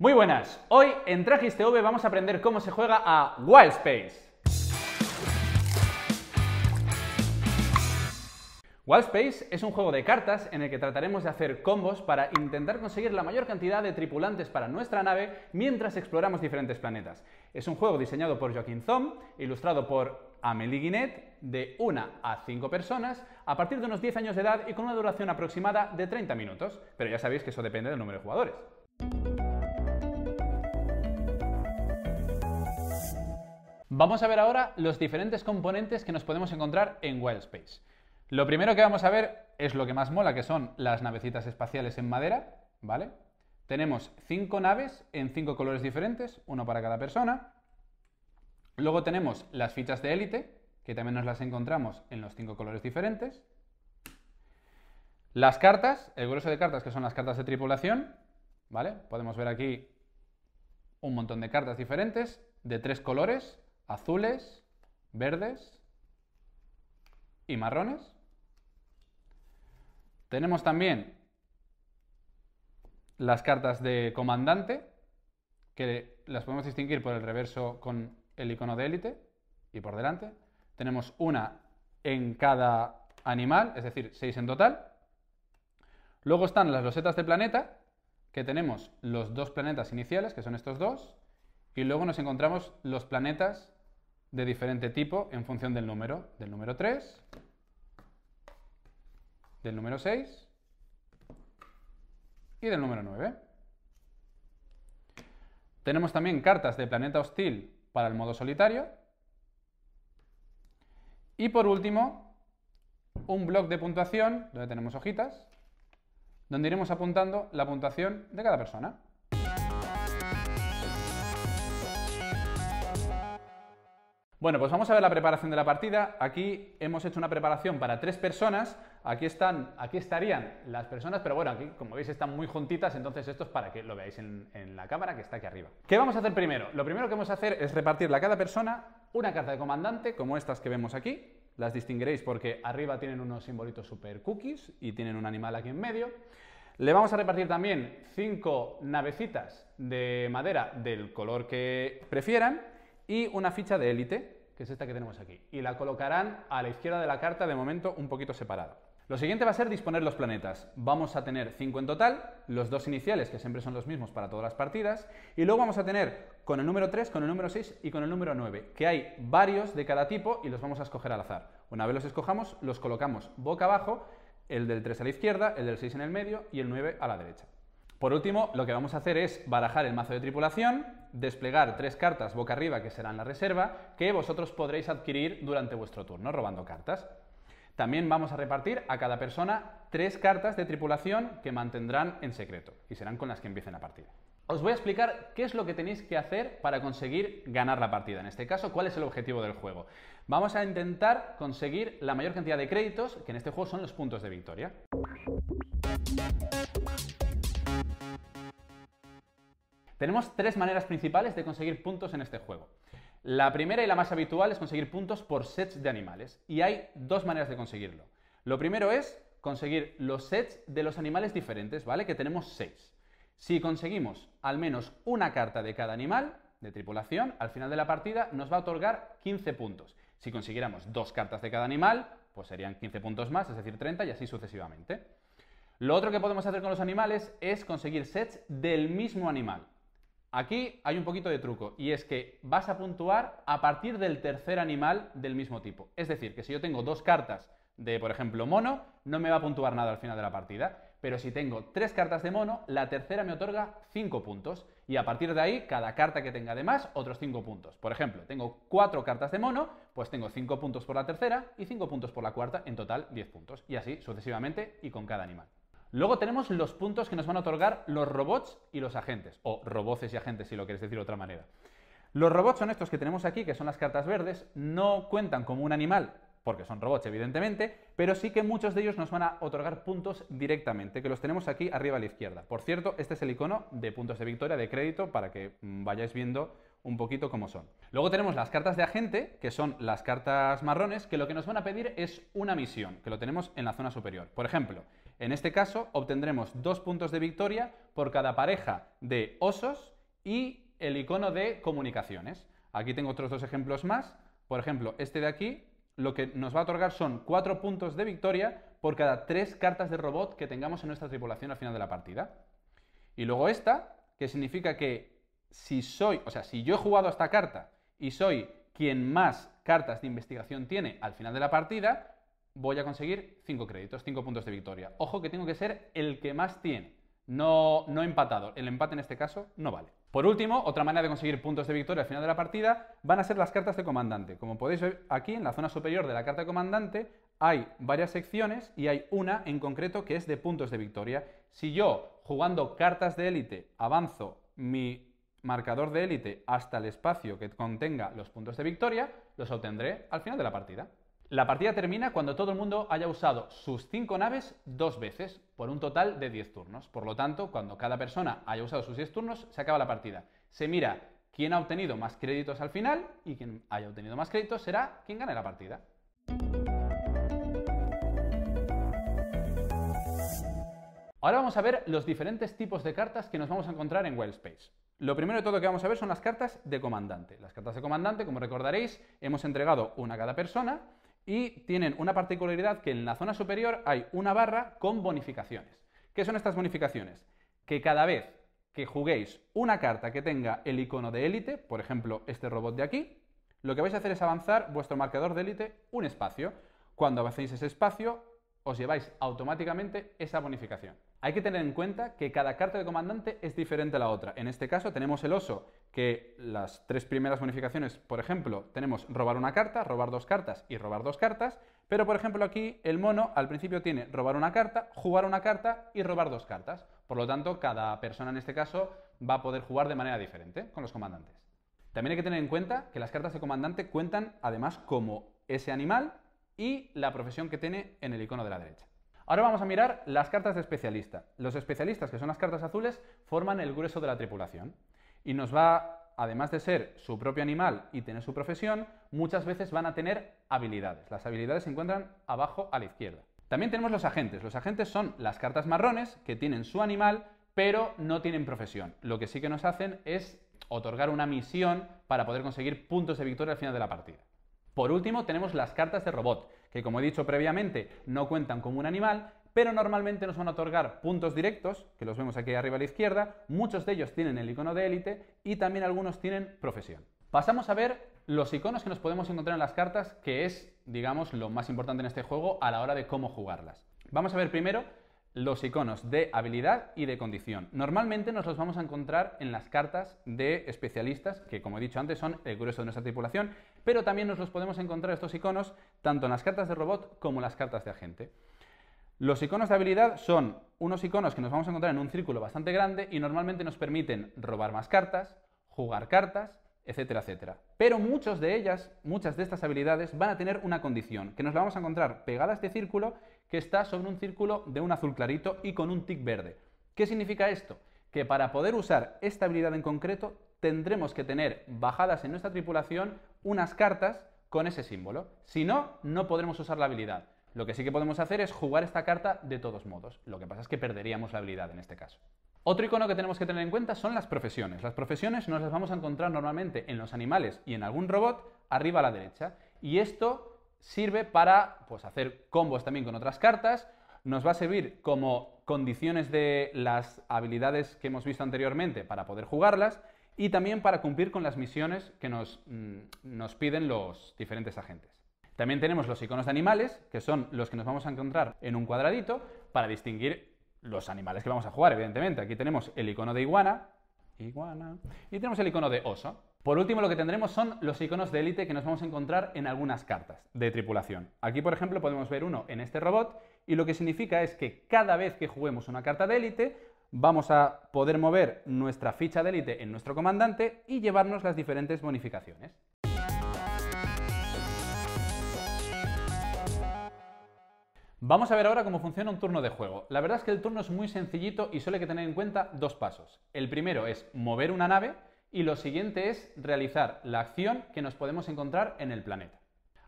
Muy buenas, hoy en Trajes TV vamos a aprender cómo se juega a Wild Space. Wild Space es un juego de cartas en el que trataremos de hacer combos para intentar conseguir la mayor cantidad de tripulantes para nuestra nave mientras exploramos diferentes planetas. Es un juego diseñado por Joaquín Zom, ilustrado por Amelie Guinet, de 1 a 5 personas, a partir de unos 10 años de edad y con una duración aproximada de 30 minutos. Pero ya sabéis que eso depende del número de jugadores. Vamos a ver ahora los diferentes componentes que nos podemos encontrar en Space. Lo primero que vamos a ver es lo que más mola, que son las navecitas espaciales en madera, ¿vale? Tenemos cinco naves en cinco colores diferentes, uno para cada persona. Luego tenemos las fichas de élite, que también nos las encontramos en los cinco colores diferentes. Las cartas, el grueso de cartas que son las cartas de tripulación, ¿vale? Podemos ver aquí un montón de cartas diferentes de tres colores, azules, verdes y marrones. Tenemos también las cartas de comandante, que las podemos distinguir por el reverso con el icono de élite y por delante. Tenemos una en cada animal, es decir, seis en total. Luego están las losetas de planeta, que tenemos los dos planetas iniciales, que son estos dos, y luego nos encontramos los planetas de diferente tipo en función del número, del número 3, del número 6 y del número 9. Tenemos también cartas de planeta hostil para el modo solitario. Y por último, un bloc de puntuación, donde tenemos hojitas, donde iremos apuntando la puntuación de cada persona. Bueno, pues vamos a ver la preparación de la partida. Aquí hemos hecho una preparación para tres personas. Aquí, están, aquí estarían las personas, pero bueno, aquí como veis están muy juntitas, entonces esto es para que lo veáis en, en la cámara que está aquí arriba. ¿Qué vamos a hacer primero? Lo primero que vamos a hacer es repartirle a cada persona una carta de comandante, como estas que vemos aquí. Las distinguiréis porque arriba tienen unos simbolitos super cookies y tienen un animal aquí en medio. Le vamos a repartir también cinco navecitas de madera del color que prefieran y una ficha de élite, que es esta que tenemos aquí, y la colocarán a la izquierda de la carta, de momento un poquito separada. Lo siguiente va a ser disponer los planetas. Vamos a tener 5 en total, los dos iniciales, que siempre son los mismos para todas las partidas, y luego vamos a tener con el número 3, con el número 6 y con el número 9, que hay varios de cada tipo y los vamos a escoger al azar. Una vez los escojamos, los colocamos boca abajo, el del 3 a la izquierda, el del 6 en el medio y el 9 a la derecha. Por último, lo que vamos a hacer es barajar el mazo de tripulación, desplegar tres cartas boca arriba que serán la reserva, que vosotros podréis adquirir durante vuestro turno robando cartas. También vamos a repartir a cada persona tres cartas de tripulación que mantendrán en secreto y serán con las que empiecen la partida. Os voy a explicar qué es lo que tenéis que hacer para conseguir ganar la partida. En este caso, cuál es el objetivo del juego. Vamos a intentar conseguir la mayor cantidad de créditos, que en este juego son los puntos de victoria. Tenemos tres maneras principales de conseguir puntos en este juego. La primera y la más habitual es conseguir puntos por sets de animales. Y hay dos maneras de conseguirlo. Lo primero es conseguir los sets de los animales diferentes, ¿vale? Que tenemos seis. Si conseguimos al menos una carta de cada animal de tripulación, al final de la partida nos va a otorgar 15 puntos. Si consiguiéramos dos cartas de cada animal, pues serían 15 puntos más, es decir, 30 y así sucesivamente. Lo otro que podemos hacer con los animales es conseguir sets del mismo animal. Aquí hay un poquito de truco y es que vas a puntuar a partir del tercer animal del mismo tipo. Es decir, que si yo tengo dos cartas de, por ejemplo, mono, no me va a puntuar nada al final de la partida. Pero si tengo tres cartas de mono, la tercera me otorga cinco puntos. Y a partir de ahí, cada carta que tenga además, otros cinco puntos. Por ejemplo, tengo cuatro cartas de mono, pues tengo cinco puntos por la tercera y cinco puntos por la cuarta, en total diez puntos. Y así sucesivamente y con cada animal. Luego tenemos los puntos que nos van a otorgar los robots y los agentes, o roboces y agentes si lo quieres decir de otra manera. Los robots son estos que tenemos aquí, que son las cartas verdes, no cuentan como un animal, porque son robots evidentemente, pero sí que muchos de ellos nos van a otorgar puntos directamente, que los tenemos aquí arriba a la izquierda. Por cierto, este es el icono de puntos de victoria, de crédito, para que mm, vayáis viendo un poquito cómo son. Luego tenemos las cartas de agente, que son las cartas marrones, que lo que nos van a pedir es una misión, que lo tenemos en la zona superior. Por ejemplo, en este caso, obtendremos dos puntos de victoria por cada pareja de osos y el icono de comunicaciones. Aquí tengo otros dos ejemplos más. Por ejemplo, este de aquí lo que nos va a otorgar son cuatro puntos de victoria por cada tres cartas de robot que tengamos en nuestra tripulación al final de la partida. Y luego esta, que significa que si soy, o sea, si yo he jugado esta carta y soy quien más cartas de investigación tiene al final de la partida, voy a conseguir 5 créditos, 5 puntos de victoria. Ojo que tengo que ser el que más tiene, no, no empatado. El empate en este caso no vale. Por último, otra manera de conseguir puntos de victoria al final de la partida van a ser las cartas de comandante. Como podéis ver aquí en la zona superior de la carta de comandante hay varias secciones y hay una en concreto que es de puntos de victoria. Si yo, jugando cartas de élite, avanzo mi marcador de élite hasta el espacio que contenga los puntos de victoria, los obtendré al final de la partida. La partida termina cuando todo el mundo haya usado sus cinco naves dos veces, por un total de 10 turnos. Por lo tanto, cuando cada persona haya usado sus 10 turnos, se acaba la partida. Se mira quién ha obtenido más créditos al final y quien haya obtenido más créditos será quien gane la partida. Ahora vamos a ver los diferentes tipos de cartas que nos vamos a encontrar en Space. Lo primero de todo que vamos a ver son las cartas de comandante. Las cartas de comandante, como recordaréis, hemos entregado una a cada persona y tienen una particularidad que en la zona superior hay una barra con bonificaciones. ¿Qué son estas bonificaciones? Que cada vez que juguéis una carta que tenga el icono de élite, por ejemplo este robot de aquí, lo que vais a hacer es avanzar vuestro marcador de élite un espacio. Cuando avancéis ese espacio, os lleváis automáticamente esa bonificación. Hay que tener en cuenta que cada carta de comandante es diferente a la otra. En este caso tenemos el oso que las tres primeras bonificaciones, por ejemplo, tenemos robar una carta, robar dos cartas y robar dos cartas, pero por ejemplo aquí el mono al principio tiene robar una carta, jugar una carta y robar dos cartas. Por lo tanto, cada persona en este caso va a poder jugar de manera diferente con los comandantes. También hay que tener en cuenta que las cartas de comandante cuentan además como ese animal y la profesión que tiene en el icono de la derecha. Ahora vamos a mirar las cartas de especialista. Los especialistas, que son las cartas azules, forman el grueso de la tripulación. Y nos va, además de ser su propio animal y tener su profesión, muchas veces van a tener habilidades. Las habilidades se encuentran abajo a la izquierda. También tenemos los agentes. Los agentes son las cartas marrones que tienen su animal, pero no tienen profesión. Lo que sí que nos hacen es otorgar una misión para poder conseguir puntos de victoria al final de la partida. Por último, tenemos las cartas de robot, que como he dicho previamente, no cuentan como un animal, pero normalmente nos van a otorgar puntos directos, que los vemos aquí arriba a la izquierda, muchos de ellos tienen el icono de élite y también algunos tienen profesión. Pasamos a ver los iconos que nos podemos encontrar en las cartas, que es, digamos, lo más importante en este juego a la hora de cómo jugarlas. Vamos a ver primero los iconos de habilidad y de condición. Normalmente nos los vamos a encontrar en las cartas de especialistas, que como he dicho antes son el grueso de nuestra tripulación, pero también nos los podemos encontrar estos iconos tanto en las cartas de robot como en las cartas de agente. Los iconos de habilidad son unos iconos que nos vamos a encontrar en un círculo bastante grande y normalmente nos permiten robar más cartas, jugar cartas, etcétera, etcétera. Pero muchas de ellas, muchas de estas habilidades van a tener una condición, que nos la vamos a encontrar pegada a este círculo que está sobre un círculo de un azul clarito y con un tic verde. ¿Qué significa esto? Que para poder usar esta habilidad en concreto tendremos que tener bajadas en nuestra tripulación unas cartas con ese símbolo. Si no, no podremos usar la habilidad. Lo que sí que podemos hacer es jugar esta carta de todos modos. Lo que pasa es que perderíamos la habilidad en este caso. Otro icono que tenemos que tener en cuenta son las profesiones. Las profesiones nos las vamos a encontrar normalmente en los animales y en algún robot arriba a la derecha. Y esto sirve para pues, hacer combos también con otras cartas. Nos va a servir como condiciones de las habilidades que hemos visto anteriormente para poder jugarlas y también para cumplir con las misiones que nos, mm, nos piden los diferentes agentes. También tenemos los iconos de animales, que son los que nos vamos a encontrar en un cuadradito para distinguir los animales que vamos a jugar, evidentemente. Aquí tenemos el icono de iguana, y tenemos el icono de oso. Por último, lo que tendremos son los iconos de élite que nos vamos a encontrar en algunas cartas de tripulación. Aquí, por ejemplo, podemos ver uno en este robot, y lo que significa es que cada vez que juguemos una carta de élite, vamos a poder mover nuestra ficha de élite en nuestro comandante y llevarnos las diferentes bonificaciones. Vamos a ver ahora cómo funciona un turno de juego. La verdad es que el turno es muy sencillito y solo hay que tener en cuenta dos pasos. El primero es mover una nave y lo siguiente es realizar la acción que nos podemos encontrar en el planeta.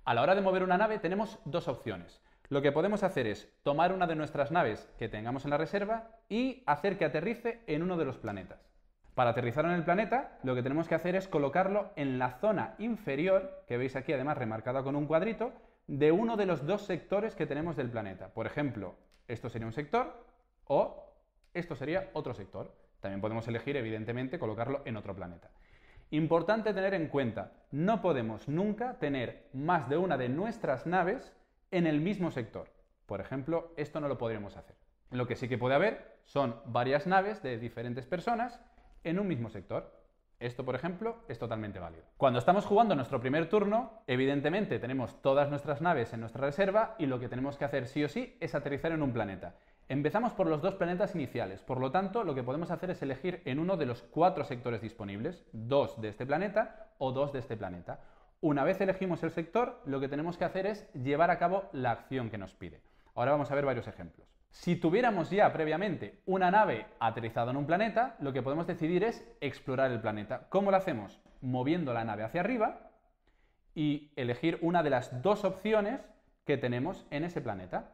A la hora de mover una nave tenemos dos opciones. Lo que podemos hacer es tomar una de nuestras naves que tengamos en la reserva y hacer que aterrice en uno de los planetas. Para aterrizar en el planeta, lo que tenemos que hacer es colocarlo en la zona inferior, que veis aquí además remarcada con un cuadrito, de uno de los dos sectores que tenemos del planeta. Por ejemplo, esto sería un sector o esto sería otro sector. También podemos elegir, evidentemente, colocarlo en otro planeta. Importante tener en cuenta, no podemos nunca tener más de una de nuestras naves en el mismo sector. Por ejemplo, esto no lo podríamos hacer. Lo que sí que puede haber son varias naves de diferentes personas en un mismo sector. Esto, por ejemplo, es totalmente válido. Cuando estamos jugando nuestro primer turno, evidentemente tenemos todas nuestras naves en nuestra reserva y lo que tenemos que hacer sí o sí es aterrizar en un planeta. Empezamos por los dos planetas iniciales, por lo tanto lo que podemos hacer es elegir en uno de los cuatro sectores disponibles, dos de este planeta o dos de este planeta. Una vez elegimos el sector, lo que tenemos que hacer es llevar a cabo la acción que nos pide. Ahora vamos a ver varios ejemplos. Si tuviéramos ya previamente una nave aterrizada en un planeta, lo que podemos decidir es explorar el planeta. ¿Cómo lo hacemos? Moviendo la nave hacia arriba y elegir una de las dos opciones que tenemos en ese planeta.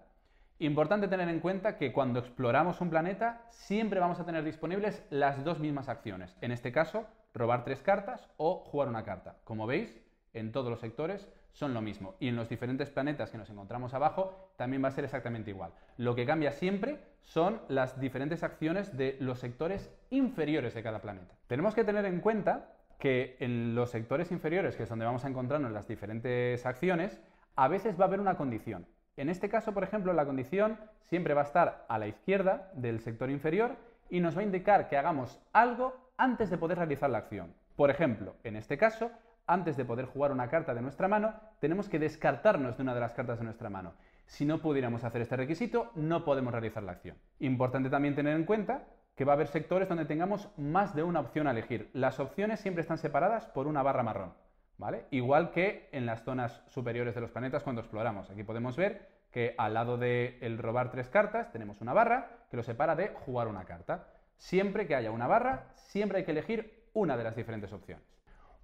Importante tener en cuenta que cuando exploramos un planeta siempre vamos a tener disponibles las dos mismas acciones. En este caso, robar tres cartas o jugar una carta. Como veis, en todos los sectores son lo mismo. Y en los diferentes planetas que nos encontramos abajo también va a ser exactamente igual. Lo que cambia siempre son las diferentes acciones de los sectores inferiores de cada planeta. Tenemos que tener en cuenta que en los sectores inferiores, que es donde vamos a encontrarnos las diferentes acciones, a veces va a haber una condición. En este caso, por ejemplo, la condición siempre va a estar a la izquierda del sector inferior y nos va a indicar que hagamos algo antes de poder realizar la acción. Por ejemplo, en este caso, antes de poder jugar una carta de nuestra mano, tenemos que descartarnos de una de las cartas de nuestra mano. Si no pudiéramos hacer este requisito, no podemos realizar la acción. Importante también tener en cuenta que va a haber sectores donde tengamos más de una opción a elegir. Las opciones siempre están separadas por una barra marrón, ¿vale? Igual que en las zonas superiores de los planetas cuando exploramos. Aquí podemos ver que al lado de el robar tres cartas tenemos una barra que lo separa de jugar una carta. Siempre que haya una barra, siempre hay que elegir una de las diferentes opciones.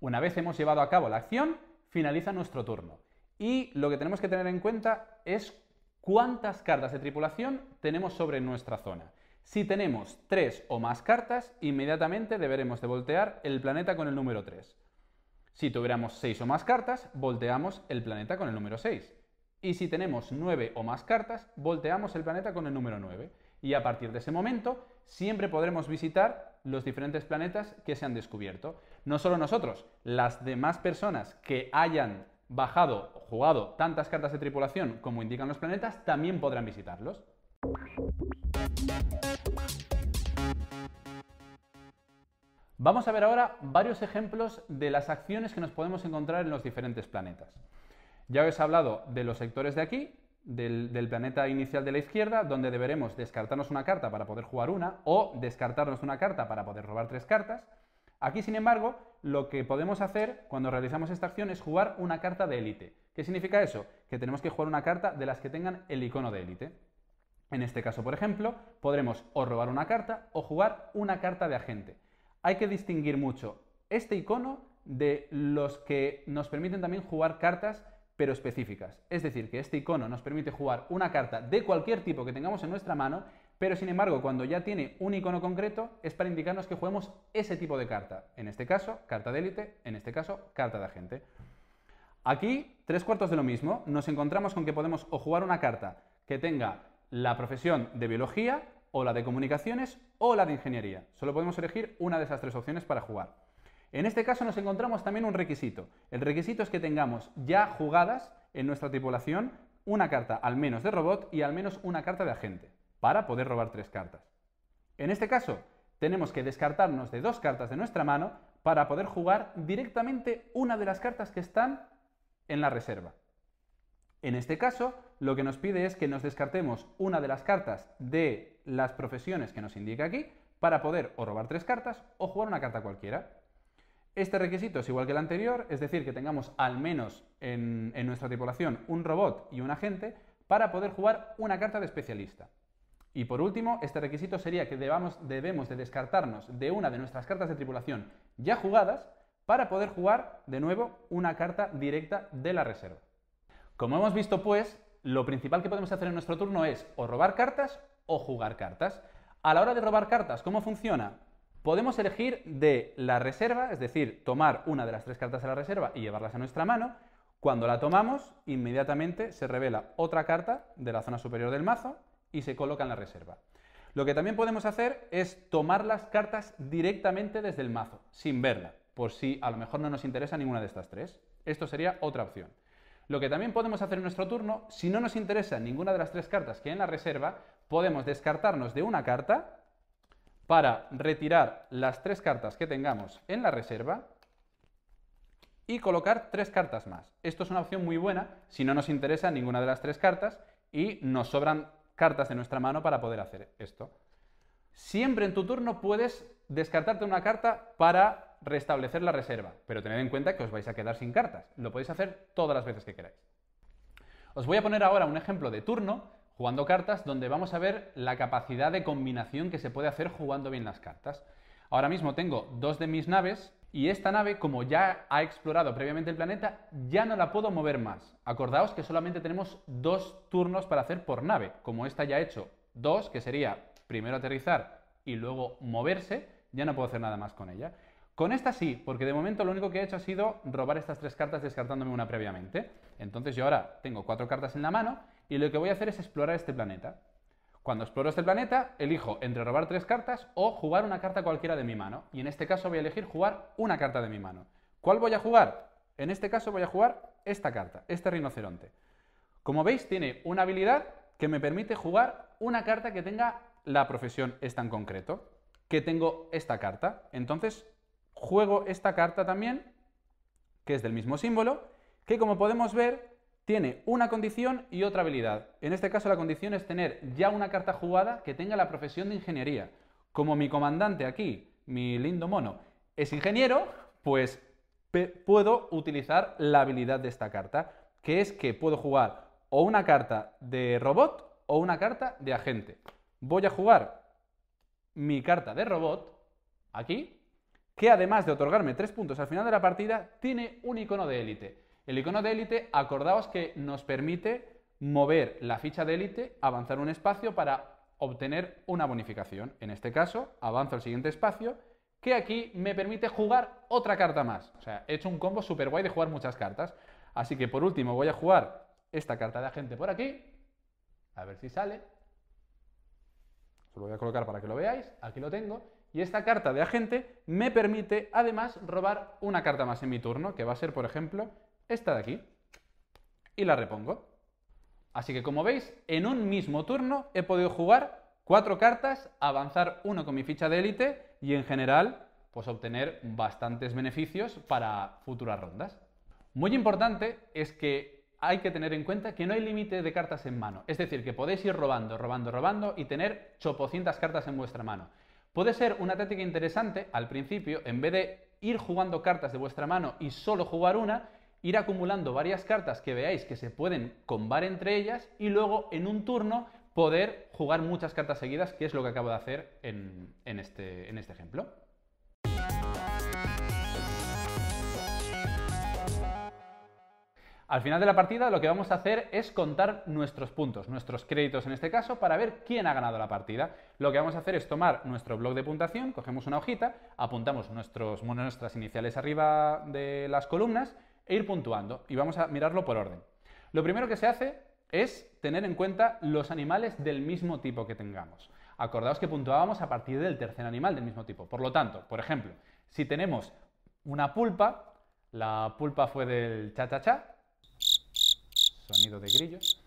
Una vez hemos llevado a cabo la acción, finaliza nuestro turno y lo que tenemos que tener en cuenta es cuántas cartas de tripulación tenemos sobre nuestra zona. Si tenemos tres o más cartas, inmediatamente deberemos de voltear el planeta con el número 3. Si tuviéramos seis o más cartas, volteamos el planeta con el número 6. Y si tenemos nueve o más cartas, volteamos el planeta con el número 9. Y a partir de ese momento, siempre podremos visitar los diferentes planetas que se han descubierto. No solo nosotros, las demás personas que hayan bajado jugado tantas cartas de tripulación como indican los planetas, también podrán visitarlos. Vamos a ver ahora varios ejemplos de las acciones que nos podemos encontrar en los diferentes planetas. Ya os he hablado de los sectores de aquí, del, planeta inicial de la izquierda, donde deberemos descartarnos una carta para poder jugar una o descartarnos una carta para poder robar tres cartas. Aquí, sin embargo, lo que podemos hacer cuando realizamos esta acción es jugar una carta de élite. ¿Qué significa eso? Que tenemos que jugar una carta de las que tengan el icono de élite. En este caso, por ejemplo, podremos o robar una carta o jugar una carta de agente. Hay que distinguir mucho este icono de los que nos permiten también jugar cartas pero específicas. Es decir, que este icono nos permite jugar una carta de cualquier tipo que tengamos en nuestra mano pero sin embargo, cuando ya tiene un icono concreto, es para indicarnos que juguemos ese tipo de carta. En este caso, carta de élite, en este caso, carta de agente. Aquí, tres cuartos de lo mismo, nos encontramos con que podemos o jugar una carta que tenga la profesión de biología, o la de comunicaciones, o la de ingeniería. Solo podemos elegir una de esas tres opciones para jugar. En este caso nos encontramos también un requisito. El requisito es que tengamos ya jugadas en nuestra tripulación una carta al menos de robot y al menos una carta de agente para poder robar tres cartas. En este caso, tenemos que descartarnos de dos cartas de nuestra mano para poder jugar directamente una de las cartas que están en la reserva. En este caso, lo que nos pide es que nos descartemos una de las cartas de las profesiones que nos indica aquí para poder o robar tres cartas o jugar una carta cualquiera. Este requisito es igual que el anterior, es decir, que tengamos al menos en, en nuestra tripulación un robot y un agente para poder jugar una carta de especialista. Y por último, este requisito sería que debemos de descartarnos de una de nuestras cartas de tripulación ya jugadas para poder jugar de nuevo una carta directa de la reserva. Como hemos visto pues, lo principal que podemos hacer en nuestro turno es o robar cartas o jugar cartas. A la hora de robar cartas, ¿cómo funciona? Podemos elegir de la reserva, es decir, tomar una de las tres cartas de la reserva y llevarlas a nuestra mano. Cuando la tomamos, inmediatamente se revela otra carta de la zona superior del mazo y se coloca en la reserva. Lo que también podemos hacer es tomar las cartas directamente desde el mazo, sin verla, por si a lo mejor no nos interesa ninguna de estas tres. Esto sería otra opción. Lo que también podemos hacer en nuestro turno, si no nos interesa ninguna de las tres cartas que hay en la reserva, podemos descartarnos de una carta para retirar las tres cartas que tengamos en la reserva y colocar tres cartas más. Esto es una opción muy buena si no nos interesa ninguna de las tres cartas y nos sobran cartas de nuestra mano para poder hacer esto. Siempre en tu turno puedes descartarte una carta para restablecer la reserva, pero tened en cuenta que os vais a quedar sin cartas. Lo podéis hacer todas las veces que queráis. Os voy a poner ahora un ejemplo de turno jugando cartas donde vamos a ver la capacidad de combinación que se puede hacer jugando bien las cartas. Ahora mismo tengo dos de mis naves y esta nave, como ya ha explorado previamente el planeta, ya no la puedo mover más. Acordaos que solamente tenemos dos turnos para hacer por nave. Como esta ya ha hecho dos, que sería primero aterrizar y luego moverse, ya no puedo hacer nada más con ella. Con esta sí, porque de momento lo único que he hecho ha sido robar estas tres cartas descartándome una previamente. Entonces yo ahora tengo cuatro cartas en la mano y lo que voy a hacer es explorar este planeta. Cuando exploro este planeta, elijo entre robar tres cartas o jugar una carta cualquiera de mi mano. Y en este caso voy a elegir jugar una carta de mi mano. ¿Cuál voy a jugar? En este caso voy a jugar esta carta, este rinoceronte. Como veis, tiene una habilidad que me permite jugar una carta que tenga la profesión esta en concreto, que tengo esta carta. Entonces, juego esta carta también, que es del mismo símbolo, que como podemos ver, tiene una condición y otra habilidad. En este caso la condición es tener ya una carta jugada que tenga la profesión de ingeniería. Como mi comandante aquí, mi lindo mono, es ingeniero, pues puedo utilizar la habilidad de esta carta, que es que puedo jugar o una carta de robot o una carta de agente. Voy a jugar mi carta de robot aquí, que además de otorgarme tres puntos al final de la partida, tiene un icono de élite. El icono de élite, acordaos que nos permite mover la ficha de élite, avanzar un espacio para obtener una bonificación. En este caso, avanzo al siguiente espacio, que aquí me permite jugar otra carta más. O sea, he hecho un combo super guay de jugar muchas cartas. Así que por último voy a jugar esta carta de agente por aquí. A ver si sale. Se lo voy a colocar para que lo veáis. Aquí lo tengo. Y esta carta de agente me permite además robar una carta más en mi turno, que va a ser, por ejemplo, esta de aquí y la repongo. Así que como veis, en un mismo turno he podido jugar cuatro cartas, avanzar uno con mi ficha de élite y en general pues obtener bastantes beneficios para futuras rondas. Muy importante es que hay que tener en cuenta que no hay límite de cartas en mano. Es decir, que podéis ir robando, robando, robando y tener chopocientas cartas en vuestra mano. Puede ser una táctica interesante al principio, en vez de ir jugando cartas de vuestra mano y solo jugar una, ir acumulando varias cartas que veáis que se pueden combar entre ellas y luego en un turno poder jugar muchas cartas seguidas, que es lo que acabo de hacer este, en, este, ejemplo. Al final de la partida lo que vamos a hacer es contar nuestros puntos, nuestros créditos en este caso, para ver quién ha ganado la partida. Lo que vamos a hacer es tomar nuestro blog de puntuación, cogemos una hojita, apuntamos nuestros, nuestras iniciales arriba de las columnas e ir puntuando y vamos a mirarlo por orden. Lo primero que se hace es tener en cuenta los animales del mismo tipo que tengamos. Acordaos que puntuábamos a partir del tercer animal del mismo tipo. Por lo tanto, por ejemplo, si tenemos una pulpa, la pulpa fue del cha-cha-cha, sonido de grillos.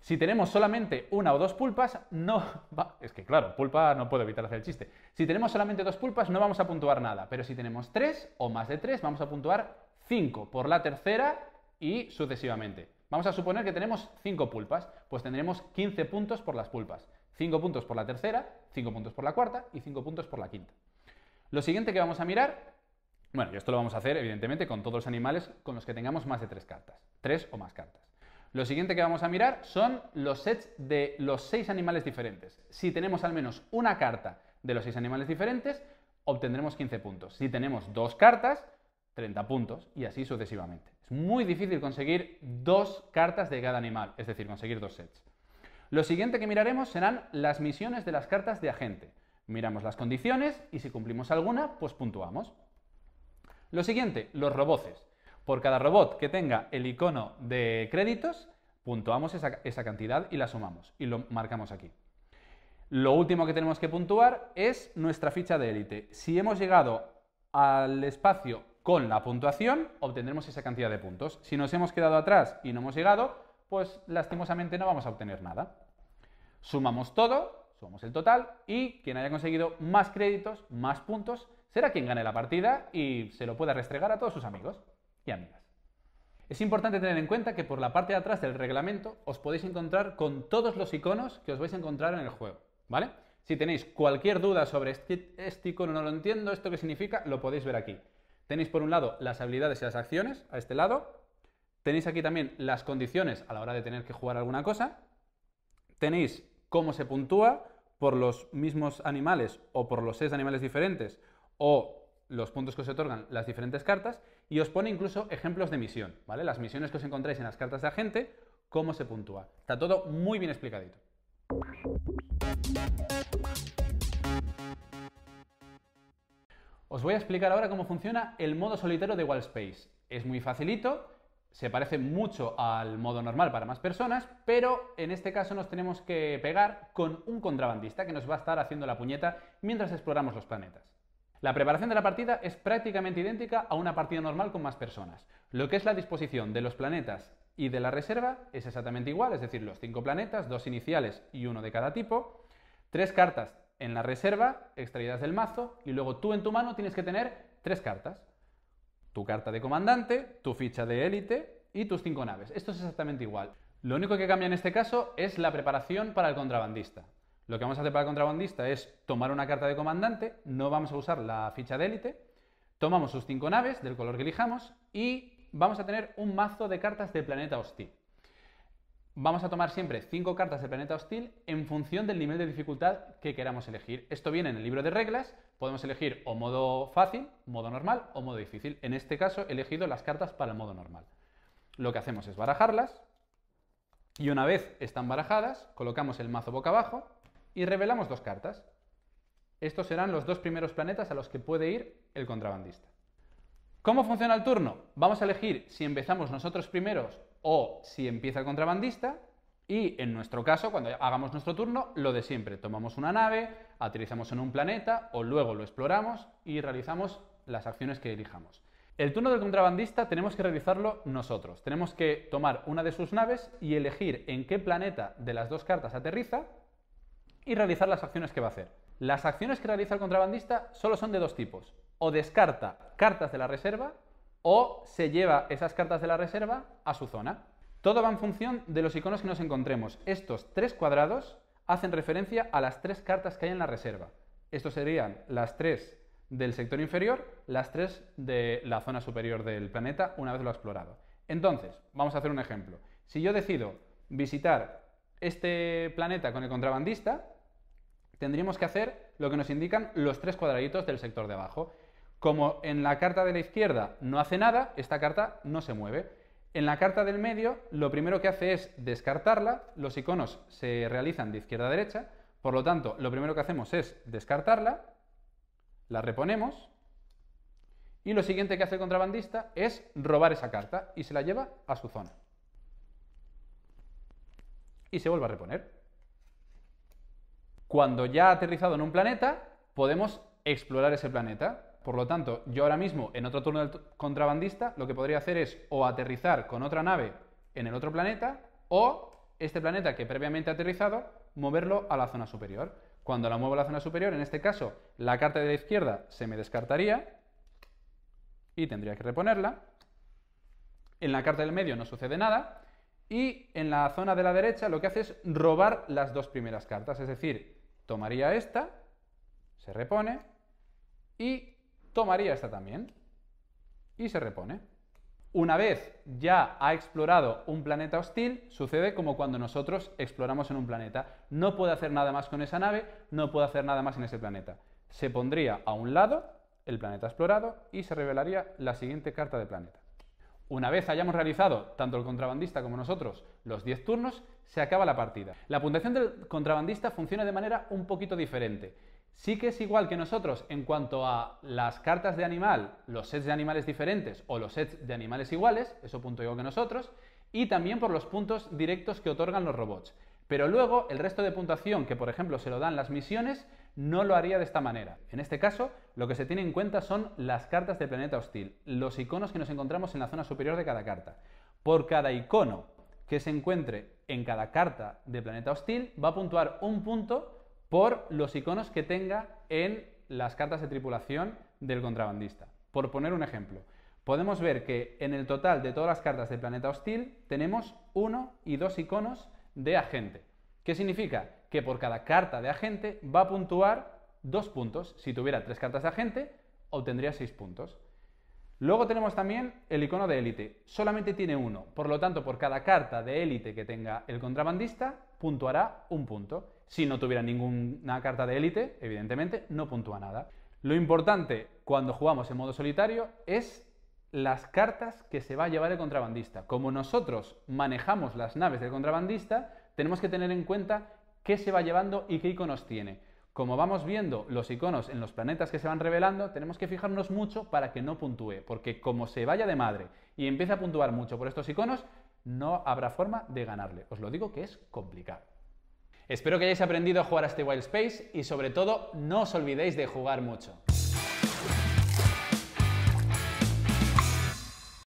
Si tenemos solamente una o dos pulpas, no va... Es que claro, pulpa no puedo evitar hacer el chiste. Si tenemos solamente dos pulpas, no vamos a puntuar nada, pero si tenemos tres o más de tres, vamos a puntuar 5 por la tercera y sucesivamente. Vamos a suponer que tenemos 5 pulpas, pues tendremos 15 puntos por las pulpas. 5 puntos por la tercera, 5 puntos por la cuarta y 5 puntos por la quinta. Lo siguiente que vamos a mirar, bueno, y esto lo vamos a hacer evidentemente con todos los animales con los que tengamos más de 3 cartas, 3 o más cartas. Lo siguiente que vamos a mirar son los sets de los 6 animales diferentes. Si tenemos al menos una carta de los 6 animales diferentes, obtendremos 15 puntos. Si tenemos dos cartas, 30 puntos y así sucesivamente. Es muy difícil conseguir dos cartas de cada animal, es decir, conseguir dos sets. Lo siguiente que miraremos serán las misiones de las cartas de agente. Miramos las condiciones y si cumplimos alguna, pues puntuamos. Lo siguiente, los roboces. Por cada robot que tenga el icono de créditos, puntuamos esa, esa cantidad y la sumamos y lo marcamos aquí. Lo último que tenemos que puntuar es nuestra ficha de élite. Si hemos llegado al espacio con la puntuación obtendremos esa cantidad de puntos. Si nos hemos quedado atrás y no hemos llegado, pues lastimosamente no vamos a obtener nada. Sumamos todo, sumamos el total y quien haya conseguido más créditos, más puntos, será quien gane la partida y se lo pueda restregar a todos sus amigos y amigas. Es importante tener en cuenta que por la parte de atrás del reglamento os podéis encontrar con todos los iconos que os vais a encontrar en el juego, ¿vale? Si tenéis cualquier duda sobre este, icono no lo entiendo, esto qué significa, lo podéis ver aquí. Tenéis por un lado las habilidades y las acciones a este lado. Tenéis aquí también las condiciones a la hora de tener que jugar alguna cosa. Tenéis cómo se puntúa por los mismos animales o por los seis animales diferentes o los puntos que os otorgan las diferentes cartas y os pone incluso ejemplos de misión, ¿vale? Las misiones que os encontráis en las cartas de agente, cómo se puntúa. Está todo muy bien explicadito. Os voy a explicar ahora cómo funciona el modo solitario de space Es muy facilito, se parece mucho al modo normal para más personas, pero en este caso nos tenemos que pegar con un contrabandista que nos va a estar haciendo la puñeta mientras exploramos los planetas. La preparación de la partida es prácticamente idéntica a una partida normal con más personas. Lo que es la disposición de los planetas y de la reserva es exactamente igual, es decir, los cinco planetas, dos iniciales y uno de cada tipo, tres cartas en la reserva, extraídas del mazo, y luego tú en tu mano tienes que tener tres cartas. Tu carta de comandante, tu ficha de élite y tus cinco naves. Esto es exactamente igual. Lo único que cambia en este caso es la preparación para el contrabandista. Lo que vamos a hacer para el contrabandista es tomar una carta de comandante, no vamos a usar la ficha de élite, tomamos sus cinco naves del color que elijamos y vamos a tener un mazo de cartas de planeta hostil. Vamos a tomar siempre 5 cartas de planeta hostil en función del nivel de dificultad que queramos elegir. Esto viene en el libro de reglas, podemos elegir o modo fácil, modo normal o modo difícil. En este caso he elegido las cartas para el modo normal. Lo que hacemos es barajarlas y una vez están barajadas, colocamos el mazo boca abajo y revelamos dos cartas. Estos serán los dos primeros planetas a los que puede ir el contrabandista. ¿Cómo funciona el turno? Vamos a elegir si empezamos nosotros primeros o si empieza el contrabandista, y en nuestro caso, cuando hagamos nuestro turno, lo de siempre, tomamos una nave, aterrizamos en un planeta o luego lo exploramos y realizamos las acciones que elijamos. El turno del contrabandista tenemos que realizarlo nosotros. Tenemos que tomar una de sus naves y elegir en qué planeta de las dos cartas aterriza y realizar las acciones que va a hacer. Las acciones que realiza el contrabandista solo son de dos tipos. O descarta cartas de la reserva o se lleva esas cartas de la reserva a su zona. Todo va en función de los iconos que nos encontremos. Estos tres cuadrados hacen referencia a las tres cartas que hay en la reserva. Estos serían las tres del sector inferior, las tres de la zona superior del planeta una vez lo ha explorado. Entonces, vamos a hacer un ejemplo. Si yo decido visitar este planeta con el contrabandista, tendríamos que hacer lo que nos indican los tres cuadraditos del sector de abajo. Como en la carta de la izquierda no hace nada, esta carta no se mueve. En la carta del medio, lo primero que hace es descartarla, los iconos se realizan de izquierda a derecha, por lo tanto, lo primero que hacemos es descartarla, la reponemos, y lo siguiente que hace el contrabandista es robar esa carta y se la lleva a su zona. Y se vuelve a reponer. Cuando ya ha aterrizado en un planeta, podemos explorar ese planeta. Por lo tanto, yo ahora mismo en otro turno del contrabandista lo que podría hacer es o aterrizar con otra nave en el otro planeta o este planeta que previamente ha aterrizado moverlo a la zona superior. Cuando la muevo a la zona superior, en este caso, la carta de la izquierda se me descartaría y tendría que reponerla. En la carta del medio no sucede nada. Y en la zona de la derecha lo que hace es robar las dos primeras cartas. Es decir, tomaría esta, se repone y tomaría esta también y se repone. Una vez ya ha explorado un planeta hostil, sucede como cuando nosotros exploramos en un planeta. No puede hacer nada más con esa nave, no puede hacer nada más en ese planeta. Se pondría a un lado el planeta explorado y se revelaría la siguiente carta de planeta. Una vez hayamos realizado, tanto el contrabandista como nosotros, los 10 turnos, se acaba la partida. La puntuación del contrabandista funciona de manera un poquito diferente sí que es igual que nosotros en cuanto a las cartas de animal, los sets de animales diferentes o los sets de animales iguales, eso punto igual que nosotros, y también por los puntos directos que otorgan los robots. Pero luego el resto de puntuación que por ejemplo se lo dan las misiones no lo haría de esta manera. En este caso, lo que se tiene en cuenta son las cartas de planeta hostil, los iconos que nos encontramos en la zona superior de cada carta. Por cada icono que se encuentre en cada carta de planeta hostil va a puntuar un punto por los iconos que tenga en las cartas de tripulación del contrabandista. Por poner un ejemplo, podemos ver que en el total de todas las cartas de Planeta Hostil tenemos uno y dos iconos de agente. ¿Qué significa? Que por cada carta de agente va a puntuar dos puntos. Si tuviera tres cartas de agente, obtendría seis puntos. Luego tenemos también el icono de élite. Solamente tiene uno. Por lo tanto, por cada carta de élite que tenga el contrabandista, puntuará un punto. Si no tuviera ninguna carta de élite, evidentemente no puntúa nada. Lo importante cuando jugamos en modo solitario es las cartas que se va a llevar el contrabandista. Como nosotros manejamos las naves del contrabandista, tenemos que tener en cuenta qué se va llevando y qué iconos tiene. Como vamos viendo los iconos en los planetas que se van revelando, tenemos que fijarnos mucho para que no puntúe, porque como se vaya de madre y empieza a puntuar mucho por estos iconos, no habrá forma de ganarle. Os lo digo que es complicado. Espero que hayáis aprendido a jugar a este Wild Space y sobre todo no os olvidéis de jugar mucho.